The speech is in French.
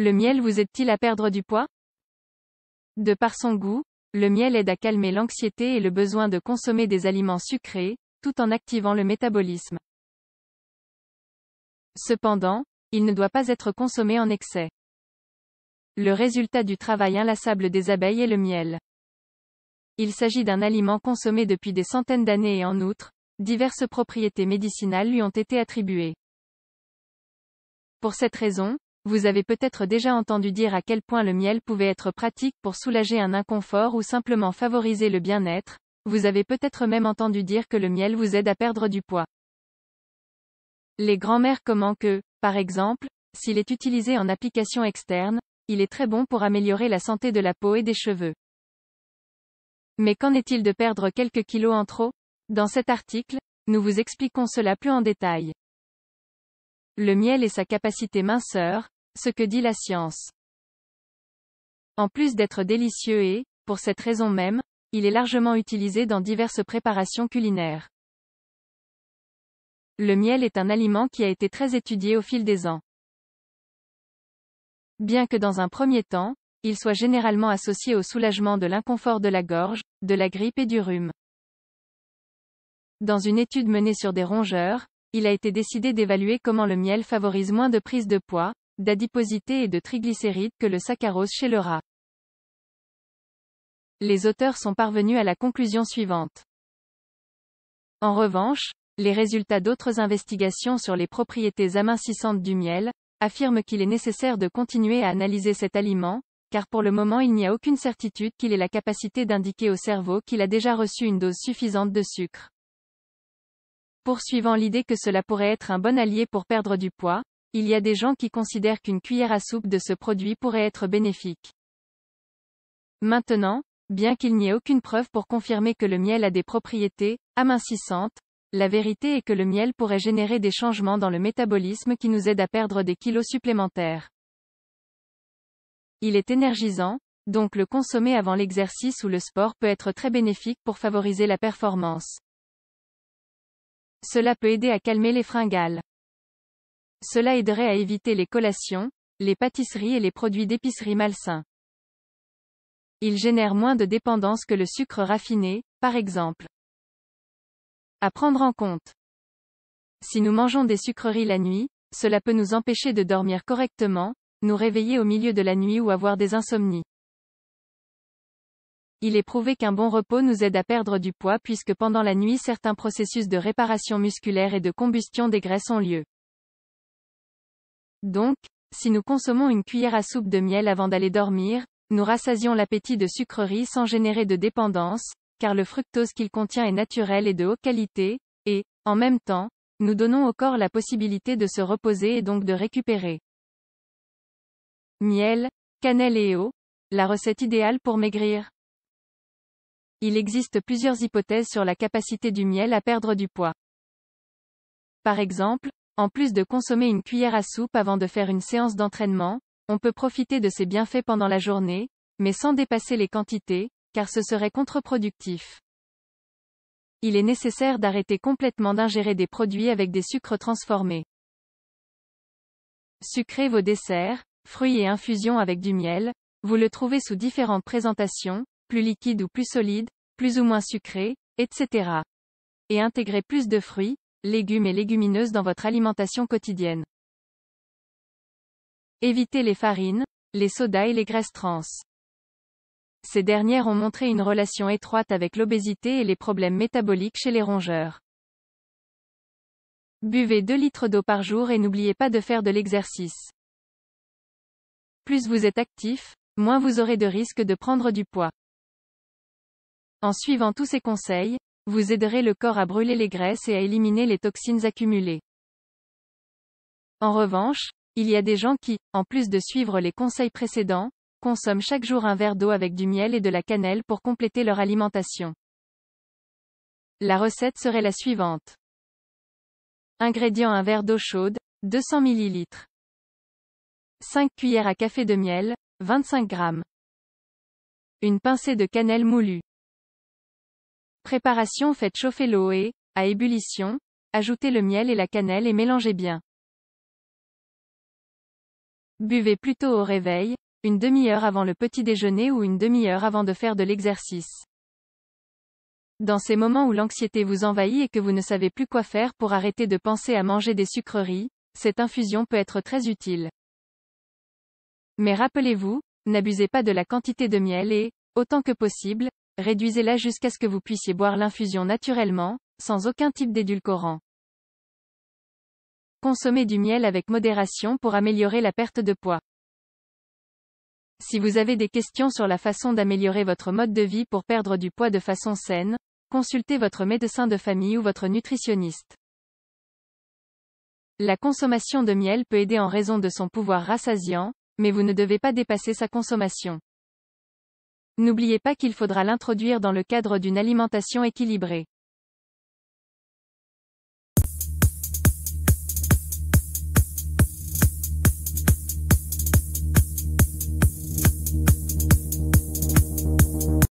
Le miel vous aide-t-il à perdre du poids De par son goût, le miel aide à calmer l'anxiété et le besoin de consommer des aliments sucrés, tout en activant le métabolisme. Cependant, il ne doit pas être consommé en excès. Le résultat du travail inlassable des abeilles est le miel. Il s'agit d'un aliment consommé depuis des centaines d'années et en outre, diverses propriétés médicinales lui ont été attribuées. Pour cette raison, vous avez peut-être déjà entendu dire à quel point le miel pouvait être pratique pour soulager un inconfort ou simplement favoriser le bien-être, vous avez peut-être même entendu dire que le miel vous aide à perdre du poids. Les grands-mères comment que, par exemple, s'il est utilisé en application externe, il est très bon pour améliorer la santé de la peau et des cheveux. Mais qu'en est-il de perdre quelques kilos en trop Dans cet article, nous vous expliquons cela plus en détail. Le miel et sa capacité minceur, ce que dit la science. En plus d'être délicieux et, pour cette raison même, il est largement utilisé dans diverses préparations culinaires. Le miel est un aliment qui a été très étudié au fil des ans. Bien que dans un premier temps, il soit généralement associé au soulagement de l'inconfort de la gorge, de la grippe et du rhume. Dans une étude menée sur des rongeurs, il a été décidé d'évaluer comment le miel favorise moins de prise de poids, d'adiposité et de triglycérides que le saccharose chez le rat. Les auteurs sont parvenus à la conclusion suivante. En revanche, les résultats d'autres investigations sur les propriétés amincissantes du miel affirment qu'il est nécessaire de continuer à analyser cet aliment, car pour le moment il n'y a aucune certitude qu'il ait la capacité d'indiquer au cerveau qu'il a déjà reçu une dose suffisante de sucre. Poursuivant l'idée que cela pourrait être un bon allié pour perdre du poids, il y a des gens qui considèrent qu'une cuillère à soupe de ce produit pourrait être bénéfique. Maintenant, bien qu'il n'y ait aucune preuve pour confirmer que le miel a des propriétés amincissantes, la vérité est que le miel pourrait générer des changements dans le métabolisme qui nous aident à perdre des kilos supplémentaires. Il est énergisant, donc le consommer avant l'exercice ou le sport peut être très bénéfique pour favoriser la performance. Cela peut aider à calmer les fringales. Cela aiderait à éviter les collations, les pâtisseries et les produits d'épicerie malsains. Il génère moins de dépendance que le sucre raffiné, par exemple. À prendre en compte. Si nous mangeons des sucreries la nuit, cela peut nous empêcher de dormir correctement, nous réveiller au milieu de la nuit ou avoir des insomnies. Il est prouvé qu'un bon repos nous aide à perdre du poids puisque pendant la nuit certains processus de réparation musculaire et de combustion des graisses ont lieu. Donc, si nous consommons une cuillère à soupe de miel avant d'aller dormir, nous rassasions l'appétit de sucreries sans générer de dépendance, car le fructose qu'il contient est naturel et de haute qualité, et, en même temps, nous donnons au corps la possibilité de se reposer et donc de récupérer. Miel, cannelle et eau, la recette idéale pour maigrir. Il existe plusieurs hypothèses sur la capacité du miel à perdre du poids. Par exemple, en plus de consommer une cuillère à soupe avant de faire une séance d'entraînement, on peut profiter de ses bienfaits pendant la journée, mais sans dépasser les quantités, car ce serait contre-productif. Il est nécessaire d'arrêter complètement d'ingérer des produits avec des sucres transformés. Sucrez vos desserts, fruits et infusions avec du miel, vous le trouvez sous différentes présentations, plus liquide ou plus solide, plus ou moins sucré, etc. Et intégrer plus de fruits, légumes et légumineuses dans votre alimentation quotidienne. Évitez les farines, les sodas et les graisses trans. Ces dernières ont montré une relation étroite avec l'obésité et les problèmes métaboliques chez les rongeurs. Buvez 2 litres d'eau par jour et n'oubliez pas de faire de l'exercice. Plus vous êtes actif, moins vous aurez de risque de prendre du poids. En suivant tous ces conseils, vous aiderez le corps à brûler les graisses et à éliminer les toxines accumulées. En revanche, il y a des gens qui, en plus de suivre les conseils précédents, consomment chaque jour un verre d'eau avec du miel et de la cannelle pour compléter leur alimentation. La recette serait la suivante. Ingrédients un verre d'eau chaude, 200 ml. 5 cuillères à café de miel, 25 g. Une pincée de cannelle moulue. Préparation Faites chauffer l'eau et, à ébullition, ajoutez le miel et la cannelle et mélangez bien. Buvez plutôt au réveil, une demi-heure avant le petit déjeuner ou une demi-heure avant de faire de l'exercice. Dans ces moments où l'anxiété vous envahit et que vous ne savez plus quoi faire pour arrêter de penser à manger des sucreries, cette infusion peut être très utile. Mais rappelez-vous, n'abusez pas de la quantité de miel et, autant que possible, réduisez-la jusqu'à ce que vous puissiez boire l'infusion naturellement, sans aucun type d'édulcorant. Consommez du miel avec modération pour améliorer la perte de poids. Si vous avez des questions sur la façon d'améliorer votre mode de vie pour perdre du poids de façon saine, consultez votre médecin de famille ou votre nutritionniste. La consommation de miel peut aider en raison de son pouvoir rassasiant, mais vous ne devez pas dépasser sa consommation. N'oubliez pas qu'il faudra l'introduire dans le cadre d'une alimentation équilibrée.